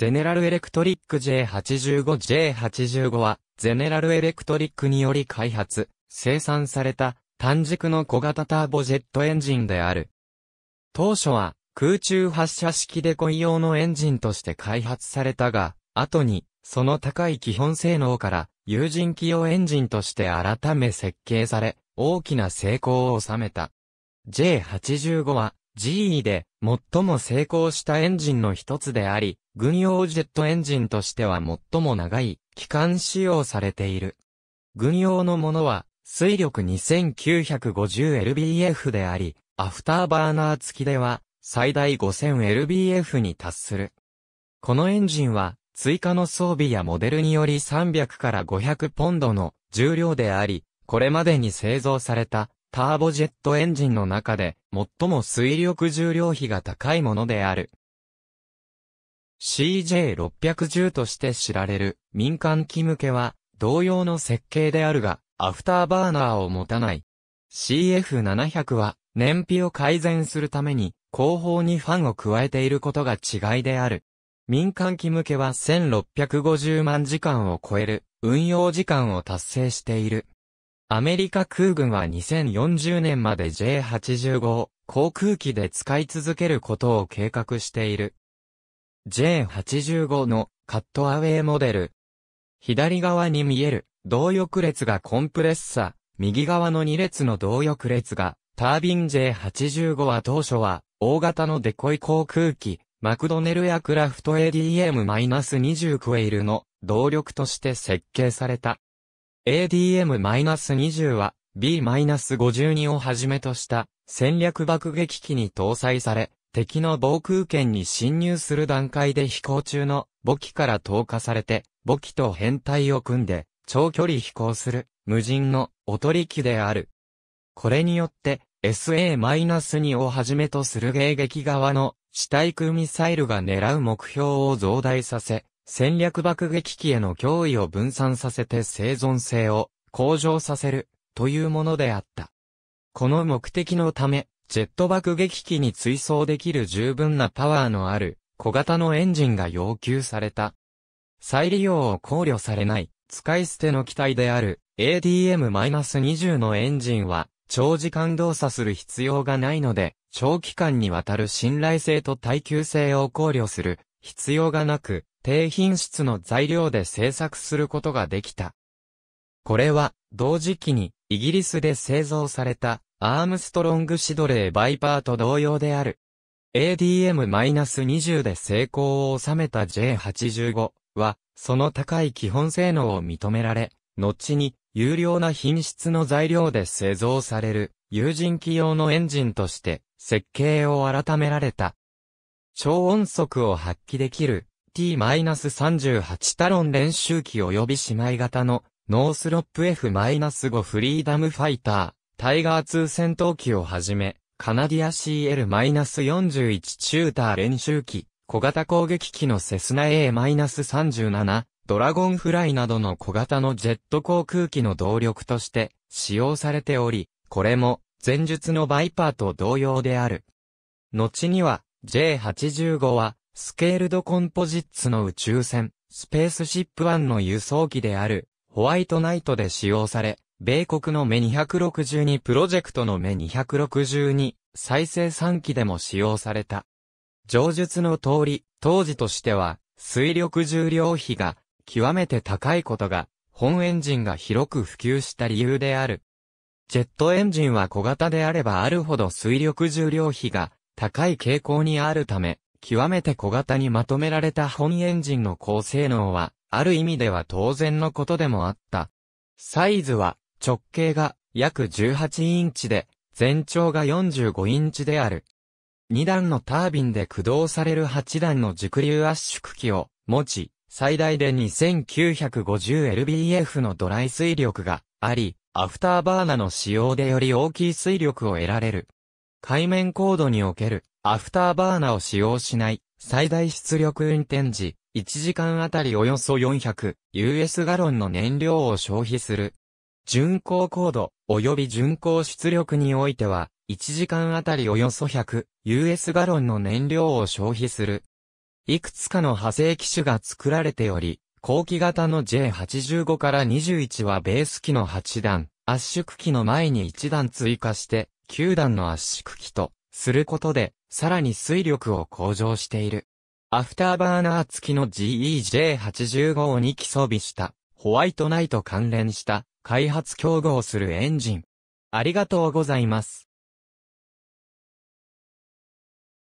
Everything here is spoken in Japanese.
ゼネラルエレクトリック J85J85 は、ゼネラルエレクトリックにより開発、生産された単軸の小型ターボジェットエンジンである。当初は空中発射式デコイ用のエンジンとして開発されたが、後にその高い基本性能から有人機用エンジンとして改め設計され、大きな成功を収めた。J85 は GE で最も成功したエンジンの一つであり、軍用ジェットエンジンとしては最も長い期間使用されている。軍用のものは、水力 2950lbf であり、アフターバーナー付きでは、最大 5000lbf に達する。このエンジンは、追加の装備やモデルにより300から500ポンドの重量であり、これまでに製造されたターボジェットエンジンの中で最も水力重量比が高いものである。CJ610 として知られる民間機向けは同様の設計であるが、アフターバーナーを持たない。CF700 は燃費を改善するために後方にファンを加えていることが違いである。民間機向けは1650万時間を超える運用時間を達成している。アメリカ空軍は2040年まで J85 航空機で使い続けることを計画している。J85 のカットアウェイモデル。左側に見える動翼列がコンプレッサ、右側の2列の動翼列がタービン J85 は当初は大型のデコイ航空機マクドネルやクラフト ADM-29 エイルの動力として設計された。ADM-20 は B-52 をはじめとした戦略爆撃機に搭載され、敵の防空圏に侵入する段階で飛行中の母機から投下されて、母機と編隊を組んで長距離飛行する無人のおとり機である。これによって SA-2 をはじめとする迎撃側の地対空ミサイルが狙う目標を増大させ、戦略爆撃機への脅威を分散させて生存性を向上させるというものであった。この目的のため、ジェット爆撃機に追走できる十分なパワーのある小型のエンジンが要求された。再利用を考慮されない使い捨ての機体である ADM-20 のエンジンは長時間動作する必要がないので長期間にわたる信頼性と耐久性を考慮する必要がなく低品質の材料で製作することができた。これは、同時期に、イギリスで製造された、アームストロングシドレーバイパーと同様である。ADM-20 で成功を収めた J85 は、その高い基本性能を認められ、後に、有料な品質の材料で製造される、有人機用のエンジンとして、設計を改められた。超音速を発揮できる t-38 タロン練習機及び姉妹型のノースロップ F-5 フリーダムファイター、タイガー2戦闘機をはじめ、カナディア CL-41 チューター練習機、小型攻撃機のセスナ A-37、ドラゴンフライなどの小型のジェット航空機の動力として使用されており、これも前述のバイパーと同様である。後には J85 はスケールドコンポジッツの宇宙船、スペースシップワンの輸送機である、ホワイトナイトで使用され、米国の目262プロジェクトの目262再生産機でも使用された。上述の通り、当時としては、水力重量比が極めて高いことが、本エンジンが広く普及した理由である。ジェットエンジンは小型であればあるほど水力重量比が高い傾向にあるため、極めて小型にまとめられた本エンジンの高性能は、ある意味では当然のことでもあった。サイズは、直径が約18インチで、全長が45インチである。2段のタービンで駆動される8段の熟流圧縮機を持ち、最大で 2950lbf のドライ水力があり、アフターバーナの使用でより大きい水力を得られる。海面高度におけるアフターバーナを使用しない、最大出力運転時、1時間あたりおよそ 400US ガロンの燃料を消費する。巡航高度、及び巡航出力においては、1時間あたりおよそ 100US ガロンの燃料を消費する。いくつかの派生機種が作られており、後期型の J85 から21はベース機の8段、圧縮機の前に1段追加して、9段の圧縮機と、することで、さらに水力を向上している。アフターバーナー付きの GEJ85 を2機装備したホワイトナイト関連した開発競合するエンジン。ありがとうございます。